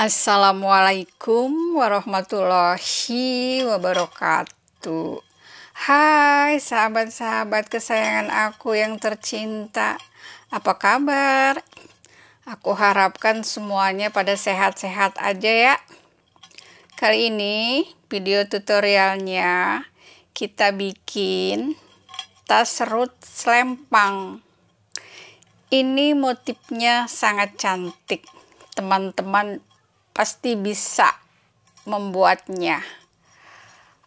Assalamualaikum warahmatullahi wabarakatuh. Hai sahabat-sahabat kesayangan aku yang tercinta. Apa kabar? Aku harapkan semuanya pada sehat-sehat aja ya. Kali ini video tutorialnya kita bikin tas serut selempang. Ini motifnya sangat cantik. Teman-teman pasti bisa membuatnya.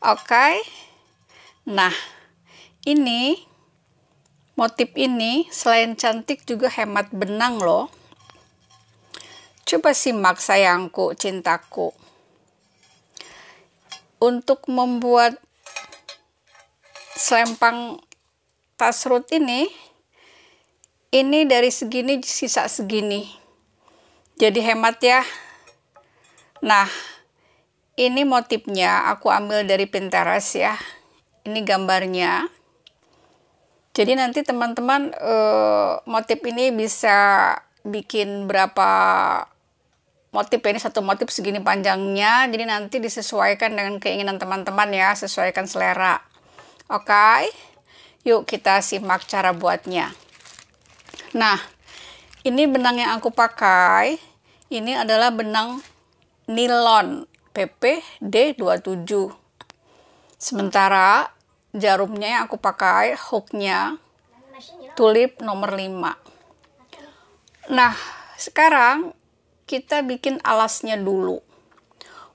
Oke. Okay? Nah, ini motif ini selain cantik juga hemat benang loh. Coba simak sayangku, cintaku. Untuk membuat selempang tas root ini, ini dari segini sisa segini. Jadi hemat ya. Nah, ini motifnya aku ambil dari Pinterest ya. Ini gambarnya. Jadi nanti teman-teman eh, motif ini bisa bikin berapa motif ya, ini satu motif segini panjangnya. Jadi nanti disesuaikan dengan keinginan teman-teman ya, sesuaikan selera. Oke. Okay? Yuk kita simak cara buatnya. Nah, ini benang yang aku pakai. Ini adalah benang nilon PPD27. Sementara jarumnya yang aku pakai hooknya tulip nomor 5. Nah, sekarang kita bikin alasnya dulu.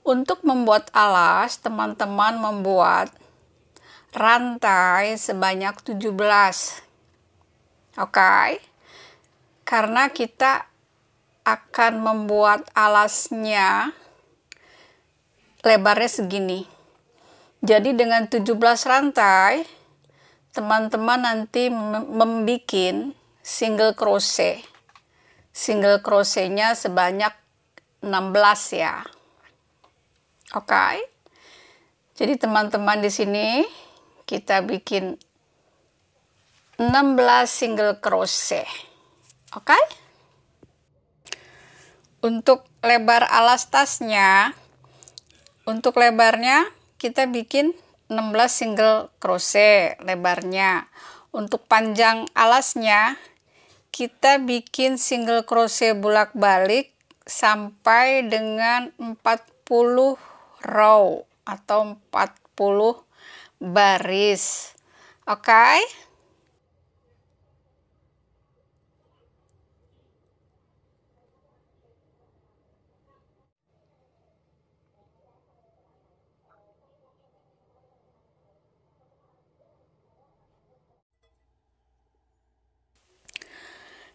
Untuk membuat alas, teman-teman membuat rantai sebanyak 17. Oke. Okay? Karena kita akan membuat alasnya lebarnya segini. Jadi dengan 17 rantai, teman-teman nanti membuat single crochet. Single crochetnya sebanyak 16 ya. Oke. Okay. Jadi teman-teman di sini kita bikin 16 single crochet. Oke? Okay? Untuk lebar alas tasnya untuk lebarnya kita bikin 16 single crochet lebarnya. Untuk panjang alasnya kita bikin single crochet bolak-balik sampai dengan 40 row atau 40 baris. Oke. Okay?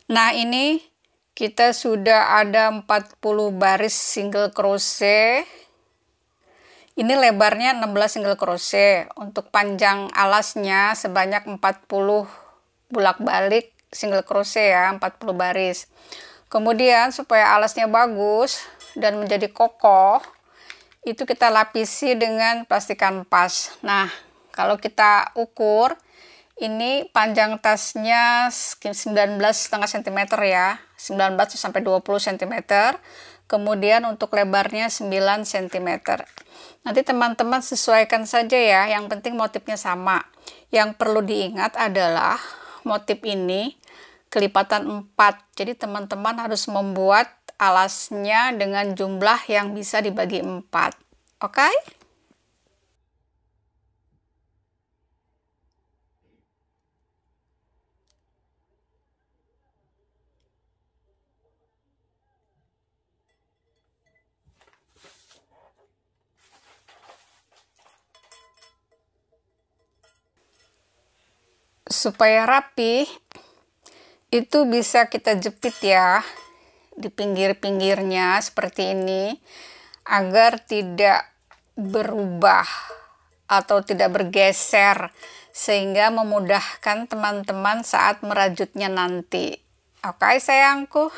Nah ini kita sudah ada 40 baris single crochet. Ini lebarnya 16 single crochet. Untuk panjang alasnya sebanyak 40 bolak-balik single crochet ya, 40 baris. Kemudian supaya alasnya bagus dan menjadi kokoh, itu kita lapisi dengan plastik kanvas. Nah, kalau kita ukur ini panjang tasnya 19 setengah cm ya. 19 sampai 20 cm. Kemudian untuk lebarnya 9 cm. Nanti teman-teman sesuaikan saja ya, yang penting motifnya sama. Yang perlu diingat adalah motif ini kelipatan 4. Jadi teman-teman harus membuat alasnya dengan jumlah yang bisa dibagi 4. Oke? Okay? supaya rapi itu bisa kita jepit ya di pinggir-pinggirnya seperti ini agar tidak berubah atau tidak bergeser sehingga memudahkan teman-teman saat merajutnya nanti. Oke okay, sayangku.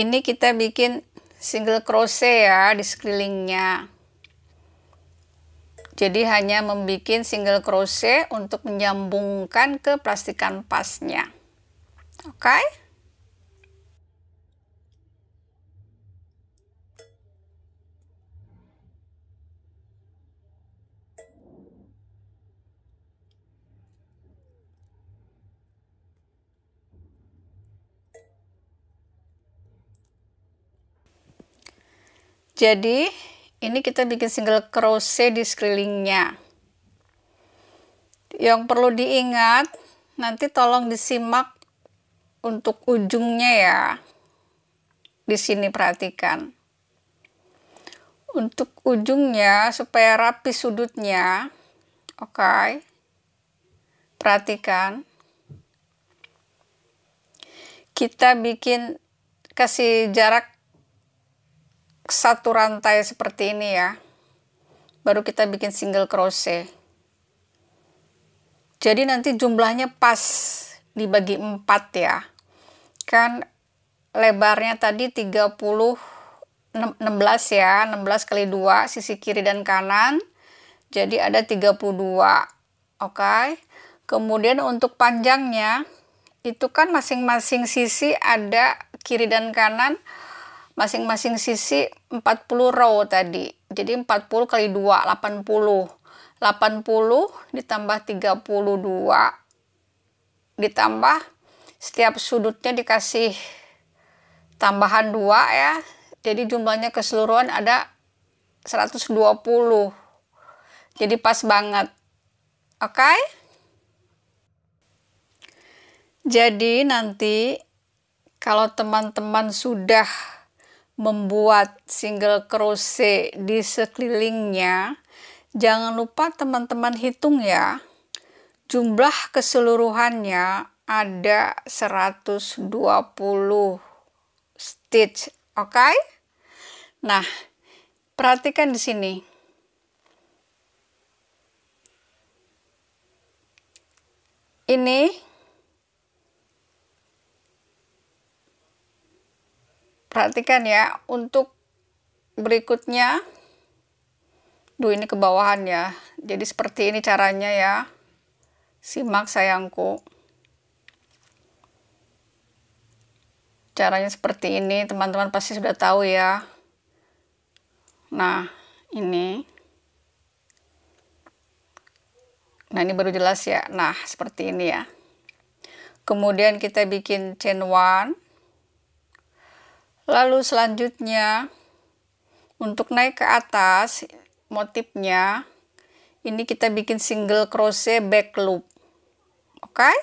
ini kita bikin single crochet ya di sekelilingnya jadi hanya membuat single crochet untuk menyambungkan ke plastikan pasnya. oke okay? jadi ini kita bikin single crochet di sekelilingnya yang perlu diingat nanti tolong disimak untuk ujungnya ya di sini perhatikan untuk ujungnya supaya rapi sudutnya oke okay. perhatikan kita bikin kasih jarak satu rantai seperti ini ya baru kita bikin single crochet jadi nanti jumlahnya pas dibagi empat ya kan lebarnya tadi 30 16 ya 16 kali dua sisi kiri dan kanan jadi ada 32 oke okay? kemudian untuk panjangnya itu kan masing-masing sisi ada kiri dan kanan masing-masing sisi 40 row tadi. Jadi 40 kali 2, 80. 80 ditambah 32 ditambah setiap sudutnya dikasih tambahan 2 ya. Jadi jumlahnya keseluruhan ada 120. Jadi pas banget. Oke? Okay? Jadi nanti kalau teman-teman sudah membuat single crochet di sekelilingnya, jangan lupa teman-teman hitung ya. Jumlah keseluruhannya ada 120 stitch, oke? Okay? Nah, perhatikan di sini. Ini perhatikan ya untuk berikutnya duh ini ke bawahan ya jadi seperti ini caranya ya simak sayangku caranya seperti ini teman-teman pasti sudah tahu ya nah ini nah ini baru jelas ya nah seperti ini ya kemudian kita bikin chain one Lalu selanjutnya untuk naik ke atas motifnya ini kita bikin single crochet back loop. Oke? Okay?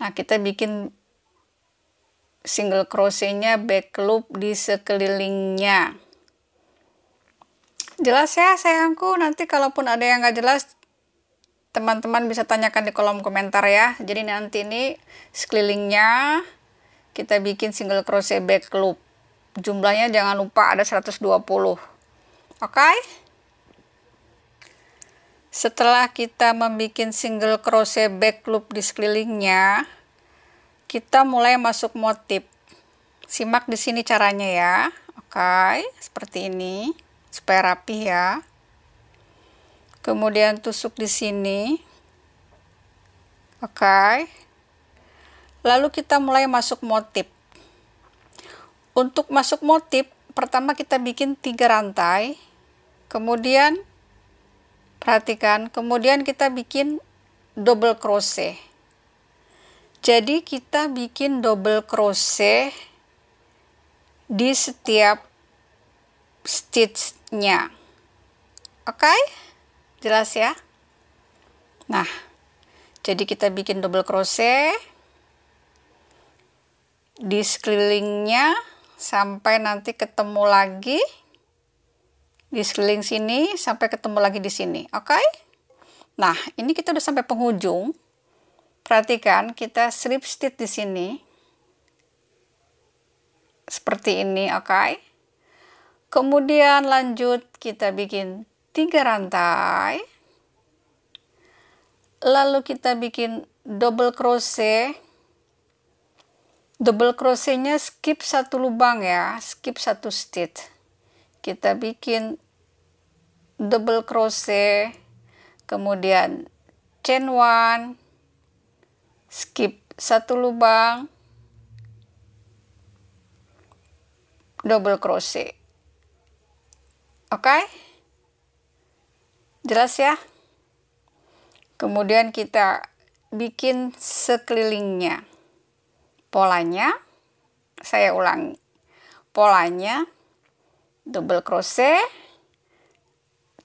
Nah, kita bikin single crochetnya back loop di sekelilingnya jelas ya sayangku nanti kalaupun ada yang nggak jelas teman-teman bisa tanyakan di kolom komentar ya jadi nanti ini sekelilingnya kita bikin single crochet back loop jumlahnya jangan lupa ada 120 oke okay? setelah kita membuat single crochet back loop di sekelilingnya kita mulai masuk motif simak di sini caranya ya oke okay? seperti ini supaya rapi ya kemudian tusuk di sini oke okay? Lalu kita mulai masuk motif. Untuk masuk motif, pertama kita bikin tiga rantai, kemudian perhatikan, kemudian kita bikin double crochet. Jadi kita bikin double crochet di setiap stitch-nya. Oke? Okay? Jelas ya? Nah, jadi kita bikin double crochet di sekelilingnya sampai nanti ketemu lagi di sekeliling sini sampai ketemu lagi di sini. Oke? Okay? Nah, ini kita udah sampai penghujung. Perhatikan kita slip stitch di sini. Seperti ini, oke? Okay? Kemudian lanjut kita bikin tiga rantai. Lalu kita bikin double crochet double crochetnya skip satu lubang ya skip satu stitch kita bikin double crochet kemudian chain one skip satu lubang double crochet oke okay? jelas ya kemudian kita bikin sekelilingnya polanya saya ulangi polanya double crochet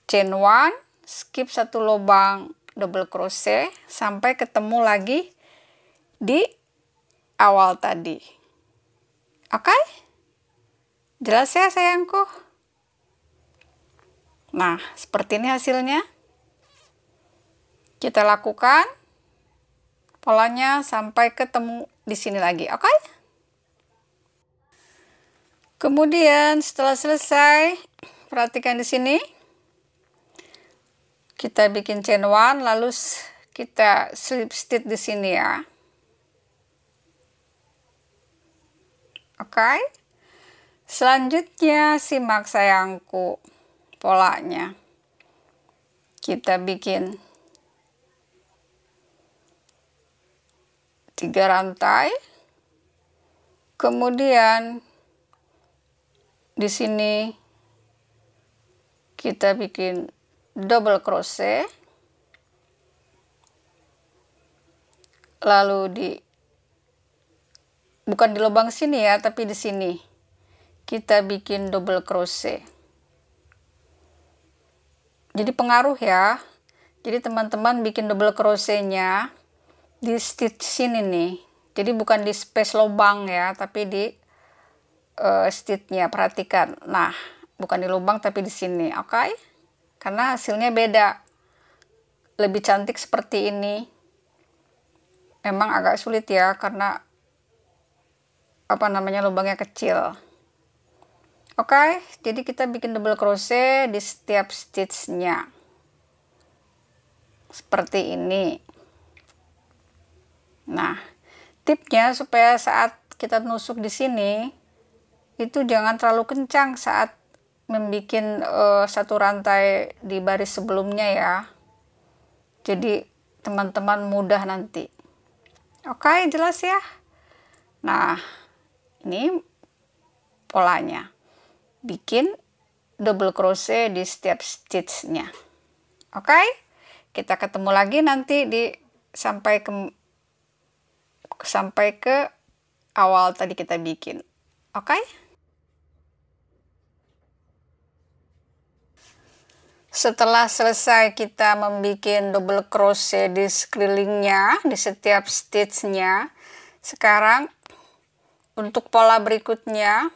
chain one skip satu lubang double crochet sampai ketemu lagi di awal tadi oke okay? jelas ya sayangku nah seperti ini hasilnya kita lakukan polanya sampai ketemu di sini lagi oke okay? kemudian setelah selesai perhatikan di sini kita bikin chain one lalu kita slip stitch di sini ya oke okay? selanjutnya simak sayangku polanya kita bikin tiga rantai kemudian di sini kita bikin double crochet lalu di bukan di lubang sini ya tapi di sini kita bikin double crochet jadi pengaruh ya jadi teman-teman bikin double crochetnya di stitch sini nih jadi bukan di space lubang ya tapi di uh, eh, stitchnya perhatikan nah bukan di lubang tapi di sini oke okay? karena hasilnya beda lebih cantik seperti ini memang agak sulit ya karena apa namanya lubangnya kecil oke okay? jadi kita bikin double crochet di setiap stitchnya seperti ini Nah, tipnya supaya saat kita nusuk di sini itu jangan terlalu kencang saat membuat uh, eh, satu rantai di baris sebelumnya ya. Jadi teman-teman mudah nanti. Oke, jelas ya? Nah, ini polanya. Bikin double crochet di setiap stitchnya. Oke? Kita ketemu lagi nanti di sampai ke blok sampai ke awal tadi kita bikin. Oke? Okay? Setelah selesai kita membuat double crochet di sekelilingnya, di setiap stitchnya, sekarang untuk pola berikutnya,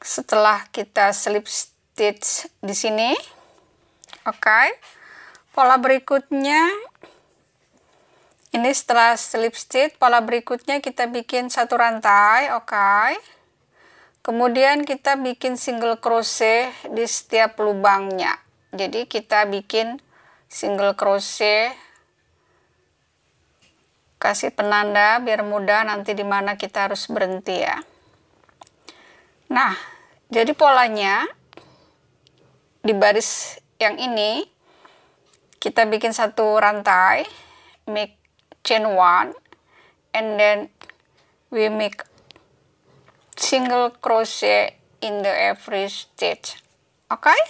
setelah kita slip stitch di sini, oke, okay, pola berikutnya ini setelah slip stitch pola berikutnya kita bikin satu rantai oke okay. kemudian kita bikin single crochet di setiap lubangnya jadi kita bikin single crochet kasih penanda biar mudah nanti dimana kita harus berhenti ya nah jadi polanya di baris yang ini kita bikin satu rantai make chain 1 and then we make single crochet in the every stitch okay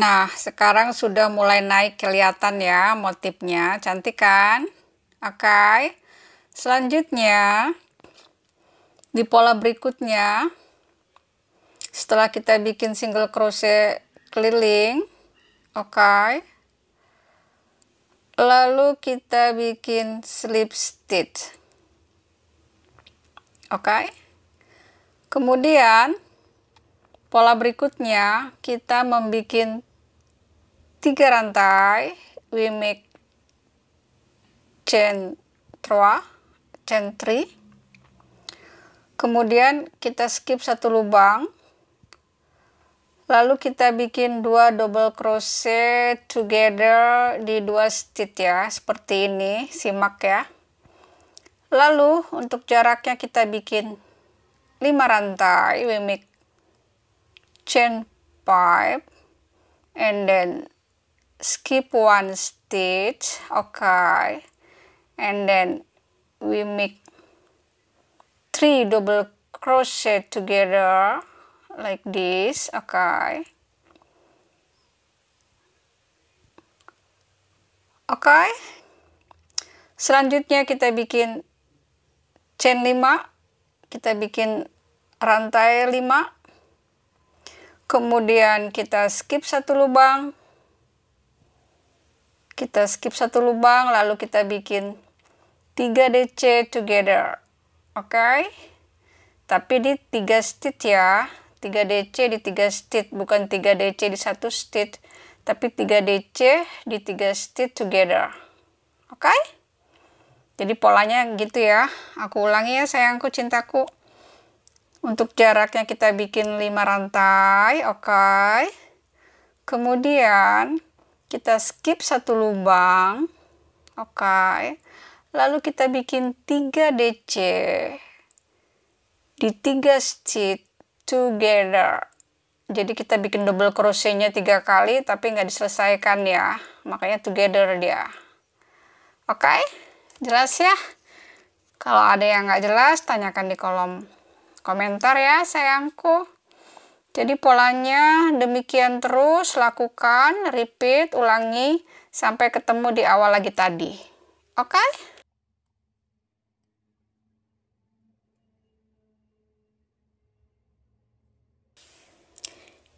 Nah, sekarang sudah mulai naik kelihatan ya motifnya. Cantik kan? Oke. Okay. Selanjutnya, di pola berikutnya, setelah kita bikin single crochet keliling, oke. Okay. Lalu kita bikin slip stitch. Oke. Okay. Kemudian, pola berikutnya kita membuat tiga rantai we make chain 3 chain 3 kemudian kita skip satu lubang lalu kita bikin dua double crochet together di dua stitch ya seperti ini simak ya lalu untuk jaraknya kita bikin 5 rantai we make chain 5 and then skip one stitch okay and then we make three double crochet together like this okay okay selanjutnya kita bikin chain 5 kita bikin rantai 5 kemudian kita skip satu lubang kita skip satu lubang lalu kita bikin 3 DC together oke okay? tapi di 3 stitch ya 3 DC di 3 stitch bukan 3 DC di satu stitch tapi 3 DC di 3 stitch together oke okay? jadi polanya gitu ya aku ulangi ya sayangku cintaku untuk jaraknya kita bikin 5 rantai oke okay? kemudian kita skip satu lubang oke okay. lalu kita bikin 3 DC di 3 stitch together jadi kita bikin double crochetnya tiga kali tapi nggak diselesaikan ya makanya together dia oke okay? jelas ya kalau ada yang nggak jelas tanyakan di kolom komentar ya sayangku jadi polanya demikian terus lakukan, repeat, ulangi sampai ketemu di awal lagi tadi. Oke? Okay?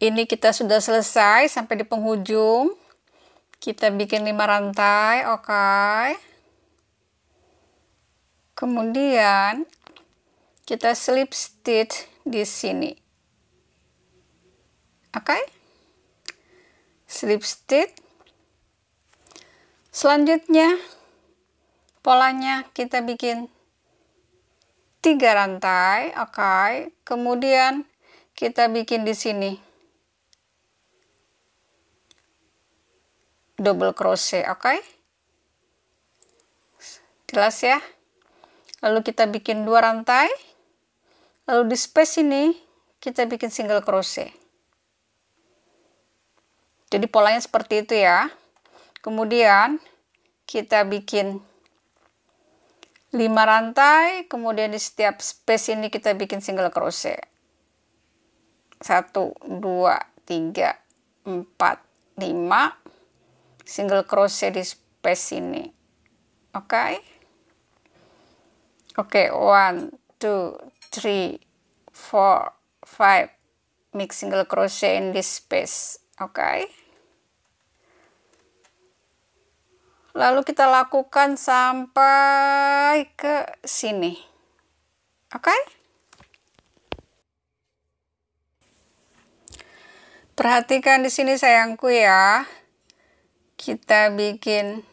Ini kita sudah selesai sampai di penghujung. Kita bikin lima rantai, oke. Okay. Kemudian kita slip stitch di sini. Oke. Okay? Slip stitch. Selanjutnya polanya kita bikin tiga rantai, oke. Okay? Kemudian kita bikin di sini double crochet, oke? Okay? Jelas ya? Lalu kita bikin dua rantai. Lalu di space ini kita bikin single crochet. Jadi polanya seperti itu ya. Kemudian kita bikin 5 rantai, kemudian di setiap space ini kita bikin single crochet. 1 2 3 4 5 single crochet di space ini. Oke. Okay? Oke, okay, 1 2 3 4 5 make single crochet in this space. oke Okay? lalu kita lakukan sampai ke sini oke okay? perhatikan di sini sayangku ya kita bikin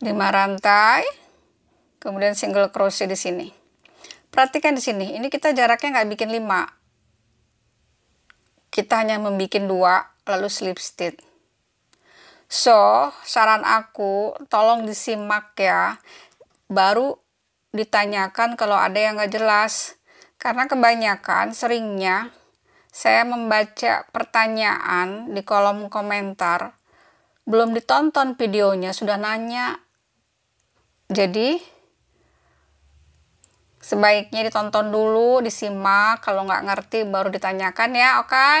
lima rantai kemudian single crochet di sini perhatikan di sini ini kita jaraknya nggak bikin lima, kita hanya membuat dua, lalu slip stitch So, saran aku tolong disimak ya. Baru ditanyakan kalau ada yang nggak jelas. Karena kebanyakan seringnya saya membaca pertanyaan di kolom komentar. Belum ditonton videonya sudah nanya. Jadi sebaiknya ditonton dulu, disimak. Kalau nggak ngerti baru ditanyakan ya, oke? Okay?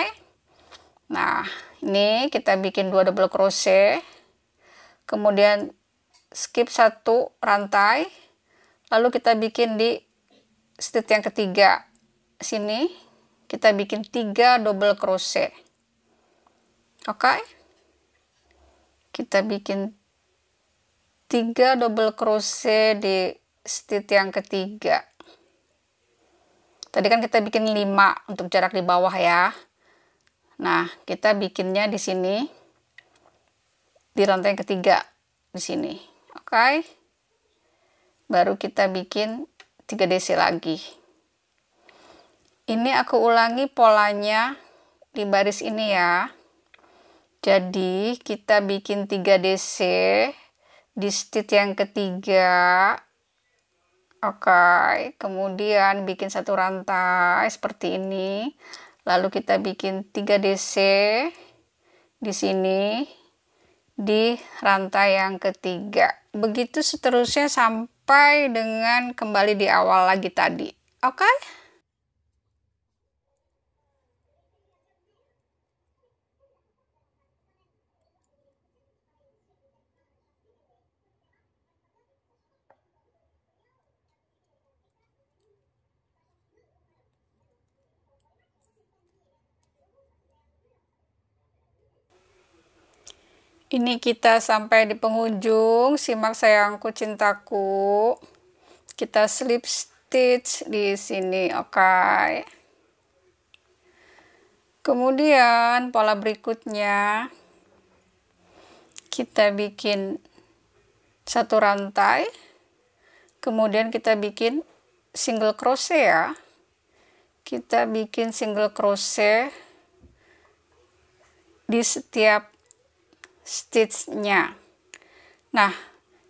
Nah, ini kita bikin dua double crochet kemudian skip satu rantai lalu kita bikin di stitch yang ketiga sini kita bikin tiga double crochet oke okay? kita bikin tiga double crochet di stitch yang ketiga tadi kan kita bikin lima untuk jarak di bawah ya Nah, kita bikinnya di sini di rantai yang ketiga di sini. Oke. Okay? Baru kita bikin 3 DC lagi. Ini aku ulangi polanya di baris ini ya. Jadi, kita bikin 3 DC di stitch yang ketiga. Oke, okay. kemudian bikin satu rantai seperti ini lalu kita bikin 3DC di sini di rantai yang ketiga begitu seterusnya sampai dengan kembali di awal lagi tadi oke okay? Ini kita sampai di penghujung, simak sayangku cintaku. Kita slip stitch di sini, oke. Okay. Kemudian pola berikutnya kita bikin satu rantai. Kemudian kita bikin single crochet ya. Kita bikin single crochet di setiap stitchnya nah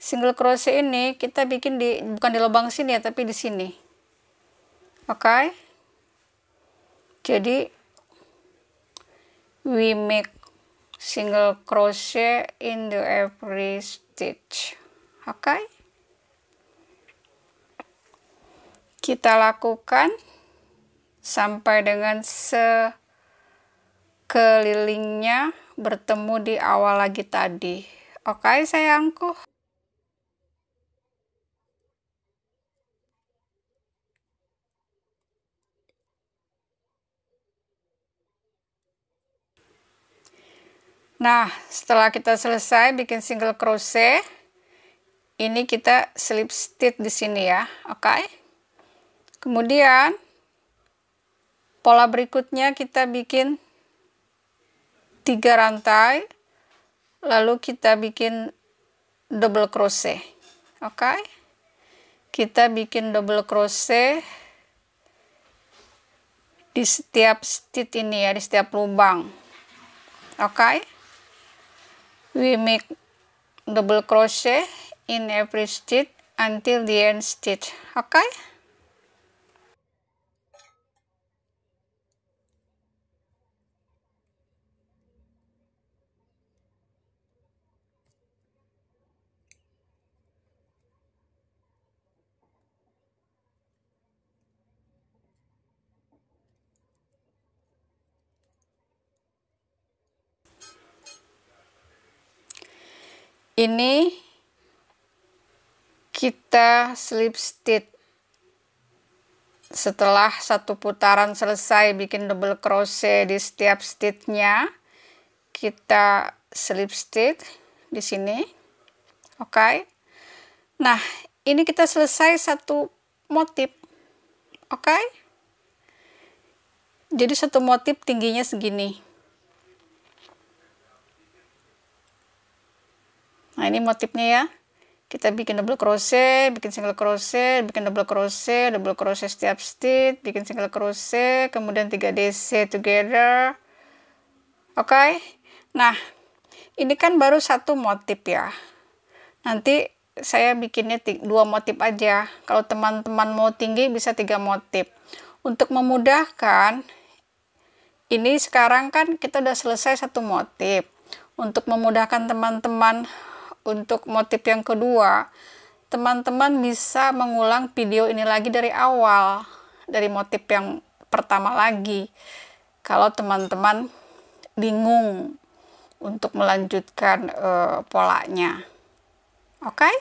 single crochet ini kita bikin di bukan di lubang sini ya tapi di sini oke okay? jadi we make single crochet in the every stitch oke okay? kita lakukan sampai dengan sekelilingnya bertemu di awal lagi tadi. Oke okay, sayangku. Nah, setelah kita selesai bikin single crochet, ini kita slip stitch di sini ya, oke? Okay? Kemudian pola berikutnya kita bikin tiga rantai lalu kita bikin double crochet oke okay? kita bikin double crochet di setiap stitch ini ya di setiap lubang oke okay? we make double crochet in every stitch until the end stitch oke okay? ini kita slip stitch setelah satu putaran selesai bikin double crochet di setiap stitchnya kita slip stitch di sini oke okay. nah ini kita selesai satu motif oke okay? jadi satu motif tingginya segini nah ini motifnya ya kita bikin double crochet, bikin single crochet, bikin double crochet, double crochet setiap stitch, bikin single crochet, kemudian 3 DC together. Oke. Okay? Nah, ini kan baru satu motif ya. Nanti saya bikinnya dua motif aja. Kalau teman-teman mau tinggi bisa tiga motif. Untuk memudahkan, ini sekarang kan kita udah selesai satu motif. Untuk memudahkan teman-teman untuk motif yang kedua, teman-teman bisa mengulang video ini lagi dari awal, dari motif yang pertama lagi. Kalau teman-teman bingung untuk melanjutkan uh, polanya. Oke? Okay?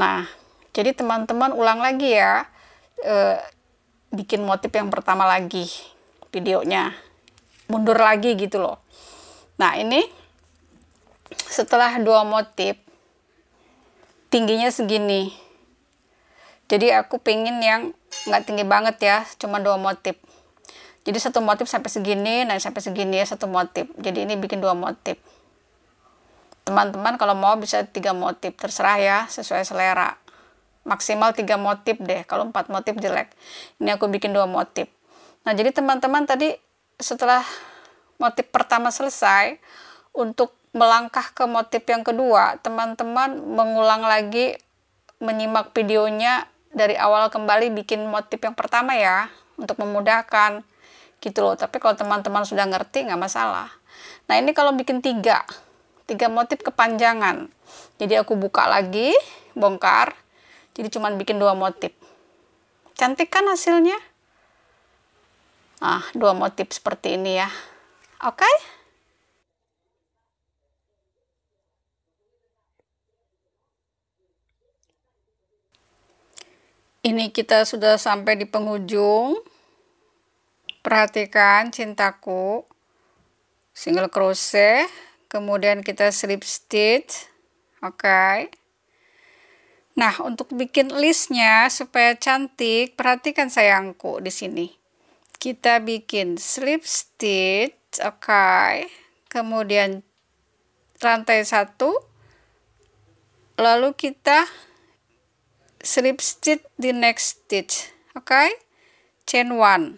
Nah, jadi teman-teman ulang lagi ya. Uh, bikin motif yang pertama lagi videonya mundur lagi gitu loh. Nah, ini setelah dua motif tingginya segini jadi aku pingin yang nggak tinggi banget ya cuma dua motif jadi satu motif sampai segini nah sampai segini ya satu motif jadi ini bikin dua motif teman-teman kalau mau bisa tiga motif terserah ya sesuai selera maksimal tiga motif deh kalau empat motif jelek ini aku bikin dua motif nah jadi teman-teman tadi setelah motif pertama selesai untuk melangkah ke motif yang kedua, teman-teman mengulang lagi menyimak videonya dari awal kembali bikin motif yang pertama ya untuk memudahkan gitu loh. Tapi kalau teman-teman sudah ngerti nggak masalah. Nah ini kalau bikin tiga, tiga motif kepanjangan. Jadi aku buka lagi, bongkar. Jadi cuma bikin dua motif. Cantik kan hasilnya? Ah, dua motif seperti ini ya. Oke? Okay? Ini kita sudah sampai di penghujung. Perhatikan cintaku. Single crochet, kemudian kita slip stitch. Oke. Okay. Nah, untuk bikin listnya supaya cantik, perhatikan sayangku di sini. Kita bikin slip stitch, oke. Okay. Kemudian rantai satu. Lalu kita slip stitch the next stitch okay chain one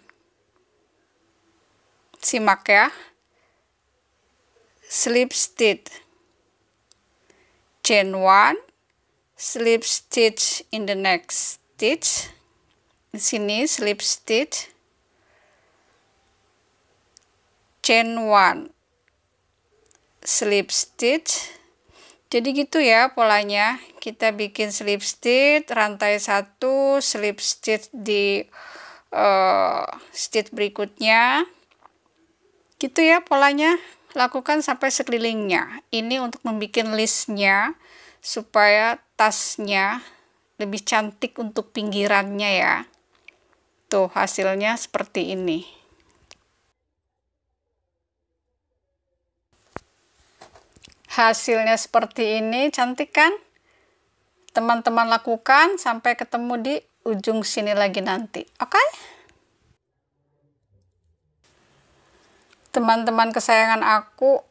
simak ya slip stitch chain one slip stitch in the next stitch di sini slip stitch chain one slip stitch jadi gitu ya polanya. Kita bikin slip stitch, rantai satu, slip stitch di uh, stitch berikutnya. Gitu ya polanya. Lakukan sampai sekelilingnya. Ini untuk membuat listnya supaya tasnya lebih cantik untuk pinggirannya ya. Tuh hasilnya seperti ini. hasilnya seperti ini cantik kan teman-teman lakukan sampai ketemu di ujung sini lagi nanti oke okay? teman-teman kesayangan aku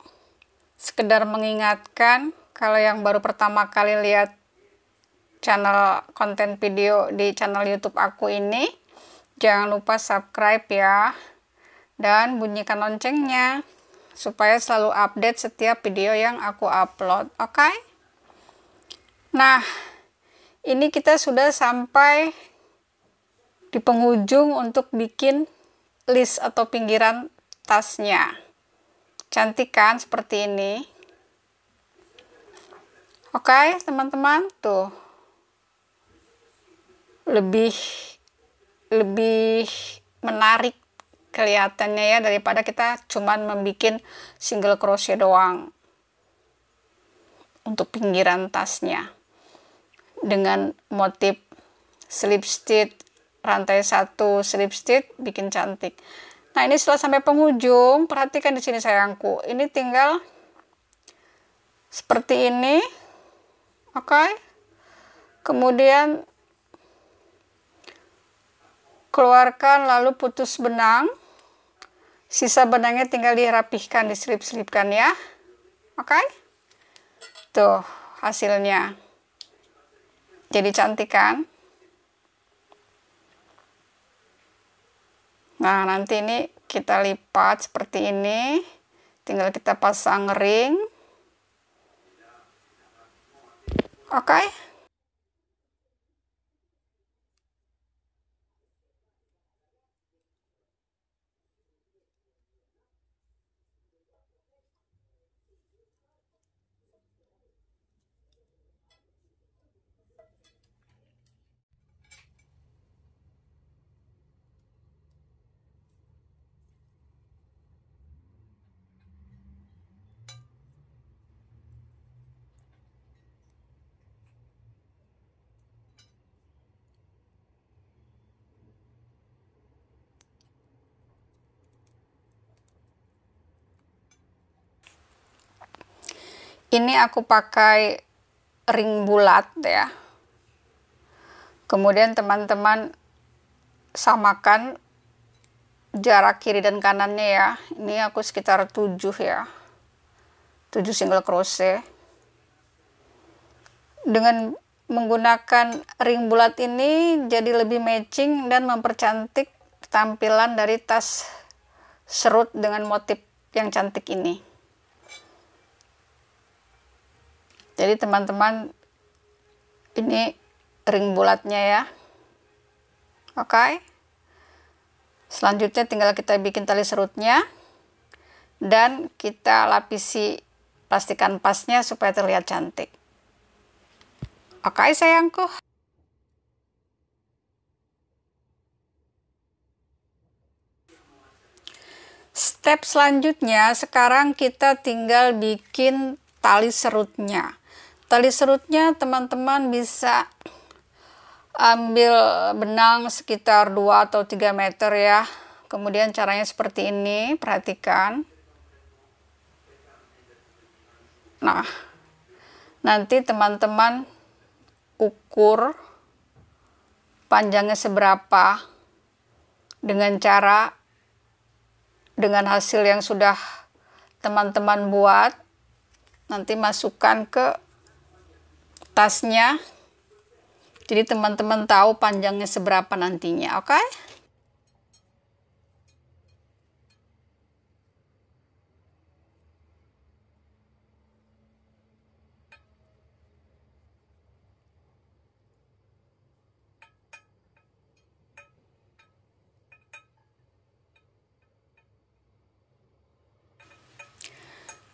sekedar mengingatkan kalau yang baru pertama kali lihat channel konten video di channel YouTube aku ini. Jangan lupa subscribe ya. Dan bunyikan loncengnya supaya selalu update setiap video yang aku upload. Oke, okay? nah ini kita sudah sampai di penghujung untuk bikin list atau pinggiran tasnya. Cantik kan seperti ini? Oke, okay, teman-teman, tuh lebih lebih menarik kelihatannya ya daripada kita cuman membuat single crochet doang untuk pinggiran tasnya dengan motif slip stitch rantai satu slip stitch bikin cantik nah ini setelah sampai penghujung perhatikan di sini sayangku ini tinggal seperti ini oke okay? kemudian keluarkan lalu putus benang sisa benangnya tinggal dirapihkan diselip-selipkan ya oke okay? tuh hasilnya jadi cantik kan nah nanti ini kita lipat seperti ini tinggal kita pasang ring oke okay? ini aku pakai ring bulat ya kemudian teman-teman samakan jarak kiri dan kanannya ya ini aku sekitar 7 ya 7 single crochet dengan menggunakan ring bulat ini jadi lebih matching dan mempercantik tampilan dari tas serut dengan motif yang cantik ini jadi teman-teman ini ring bulatnya ya oke okay. selanjutnya tinggal kita bikin tali serutnya dan kita lapisi plastikan pasnya supaya terlihat cantik oke okay, sayangku step selanjutnya sekarang kita tinggal bikin tali serutnya tali serutnya teman-teman bisa ambil benang sekitar 2 atau 3 meter ya kemudian caranya seperti ini perhatikan nah nanti teman-teman ukur panjangnya seberapa dengan cara dengan hasil yang sudah teman-teman buat nanti masukkan ke tasnya. Jadi teman-teman tahu panjangnya seberapa nantinya, oke? Okay?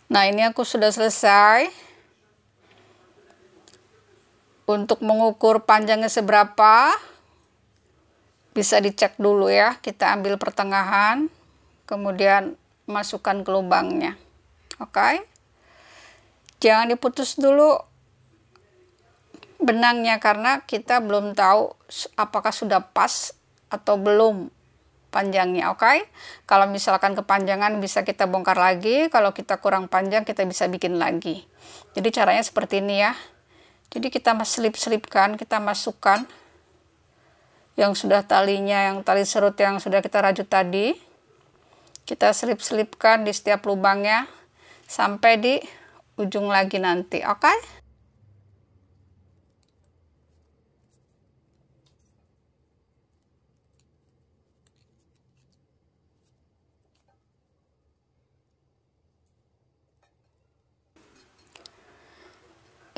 Nah, ini aku sudah selesai. Untuk mengukur panjangnya seberapa, bisa dicek dulu ya. Kita ambil pertengahan, kemudian masukkan ke lubangnya. Oke. Okay? Jangan diputus dulu benangnya karena kita belum tahu apakah sudah pas atau belum panjangnya, oke? Okay? Kalau misalkan kepanjangan bisa kita bongkar lagi, kalau kita kurang panjang kita bisa bikin lagi. Jadi caranya seperti ini ya jadi kita selip-selipkan kita masukkan yang sudah talinya yang tali serut yang sudah kita rajut tadi kita selip-selipkan di setiap lubangnya sampai di ujung lagi nanti oke okay?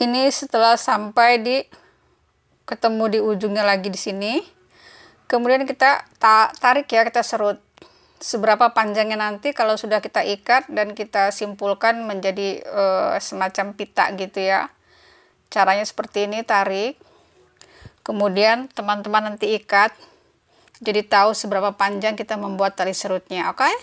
ini setelah sampai di ketemu di ujungnya lagi di sini kemudian kita tarik ya kita serut seberapa panjangnya nanti kalau sudah kita ikat dan kita simpulkan menjadi e, semacam pita gitu ya caranya seperti ini tarik kemudian teman-teman nanti ikat jadi tahu seberapa panjang kita membuat tali serutnya oke okay?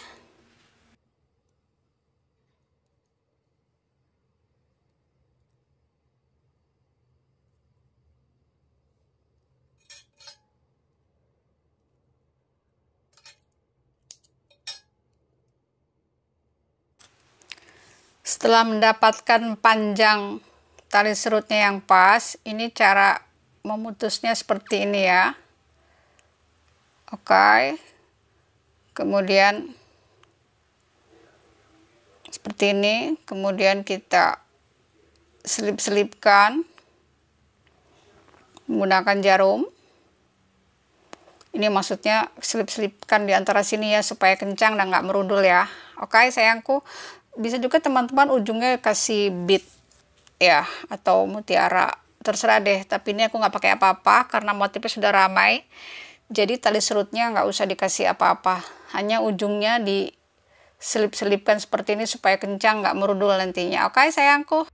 Setelah mendapatkan panjang tali serutnya yang pas, ini cara memutusnya seperti ini ya. Oke. Okay. Kemudian seperti ini, kemudian kita selip-selipkan menggunakan jarum. Ini maksudnya selip-selipkan di antara sini ya supaya kencang dan nggak merundul ya. Oke, okay, sayangku, bisa juga teman-teman ujungnya kasih bit ya atau mutiara terserah deh tapi ini aku nggak pakai apa-apa karena motifnya sudah ramai jadi tali serutnya nggak usah dikasih apa-apa hanya ujungnya di selip-selipkan seperti ini supaya kencang nggak merudul nantinya oke okay, sayangku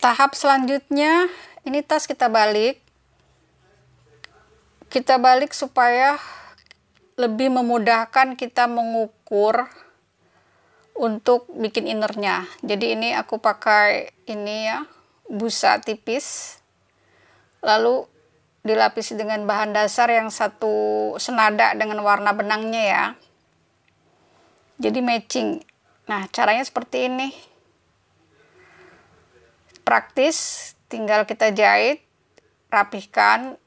tahap selanjutnya ini tas kita balik kita balik supaya lebih memudahkan kita mengukur untuk bikin innernya jadi ini aku pakai ini ya busa tipis lalu dilapisi dengan bahan dasar yang satu senada dengan warna benangnya ya jadi matching nah caranya seperti ini praktis, tinggal kita jahit, rapihkan,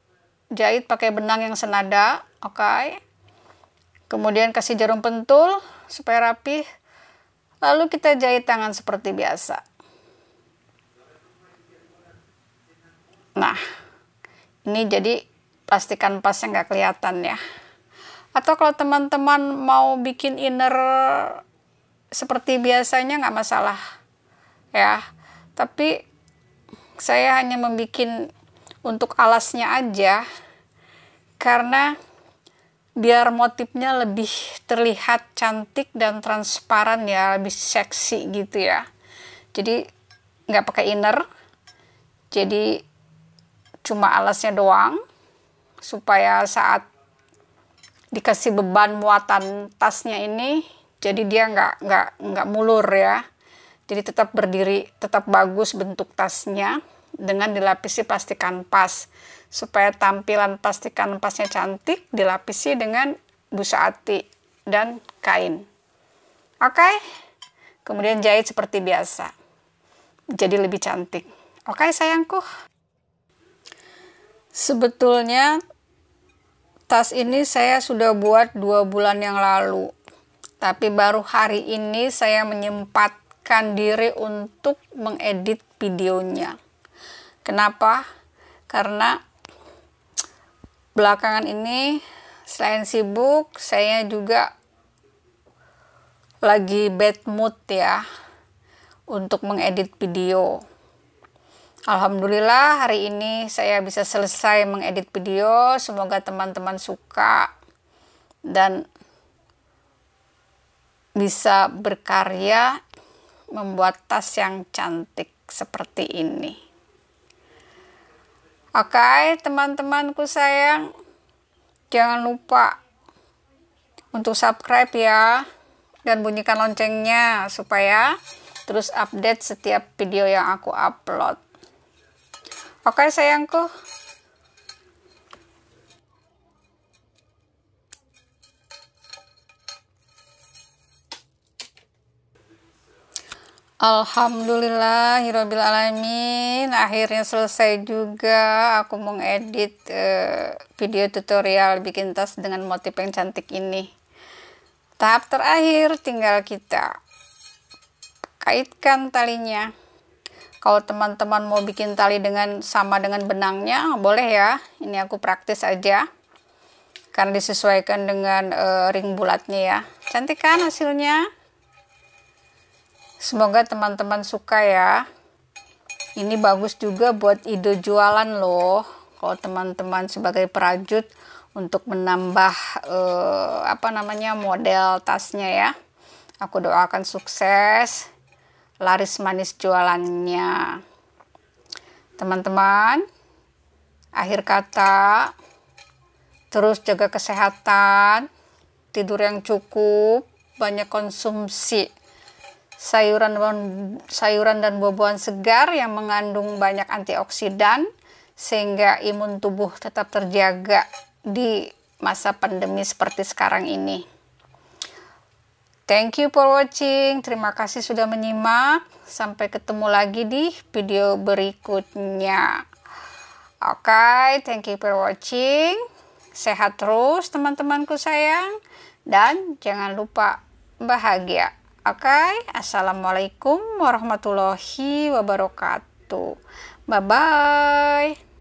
jahit pakai benang yang senada, oke. Okay. Kemudian kasih jarum pentul supaya rapih. Lalu kita jahit tangan seperti biasa. Nah, ini jadi pastikan pasnya nggak kelihatan ya. Atau kalau teman-teman mau bikin inner seperti biasanya nggak masalah ya. Tapi saya hanya membuat untuk alasnya aja karena biar motifnya lebih terlihat cantik dan transparan ya lebih seksi gitu ya jadi nggak pakai inner jadi cuma alasnya doang supaya saat dikasih beban muatan tasnya ini jadi dia nggak nggak nggak mulur ya jadi tetap berdiri tetap bagus bentuk tasnya dengan dilapisi plastik kanvas supaya tampilan plastik kanvasnya cantik dilapisi dengan busa ati dan kain oke okay? kemudian jahit seperti biasa jadi lebih cantik oke okay, sayangku sebetulnya tas ini saya sudah buat dua bulan yang lalu tapi baru hari ini saya menyempatkan diri untuk mengedit videonya Kenapa? Karena belakangan ini selain sibuk, saya juga lagi bad mood ya untuk mengedit video. Alhamdulillah hari ini saya bisa selesai mengedit video. Semoga teman-teman suka dan bisa berkarya membuat tas yang cantik seperti ini. Oke, teman-temanku sayang, jangan lupa untuk subscribe ya dan bunyikan loncengnya supaya terus update setiap video yang aku upload. Oke sayangku. Alhamdulillahirrabbilalamin akhirnya selesai juga aku mengedit uh, video tutorial bikin tas dengan motif yang cantik ini tahap terakhir tinggal kita kaitkan talinya kalau teman-teman mau bikin tali dengan sama dengan benangnya boleh ya ini aku praktis aja karena disesuaikan dengan uh, ring bulatnya ya cantik kan hasilnya Semoga teman-teman suka ya. Ini bagus juga buat ide jualan loh. Kalau teman-teman sebagai perajut untuk menambah eh, apa namanya model tasnya ya. Aku doakan sukses, laris manis jualannya. Teman-teman, akhir kata terus jaga kesehatan, tidur yang cukup, banyak konsumsi sayuran sayuran dan buah-buahan segar yang mengandung banyak antioksidan sehingga imun tubuh tetap terjaga di masa pandemi seperti sekarang ini. Thank you for watching. Terima kasih sudah menyimak. Sampai ketemu lagi di video berikutnya. Oke, okay, thank you for watching. Sehat terus teman-temanku sayang dan jangan lupa bahagia. Oke, okay? assalamualaikum warahmatullahi wabarakatuh. Bye bye.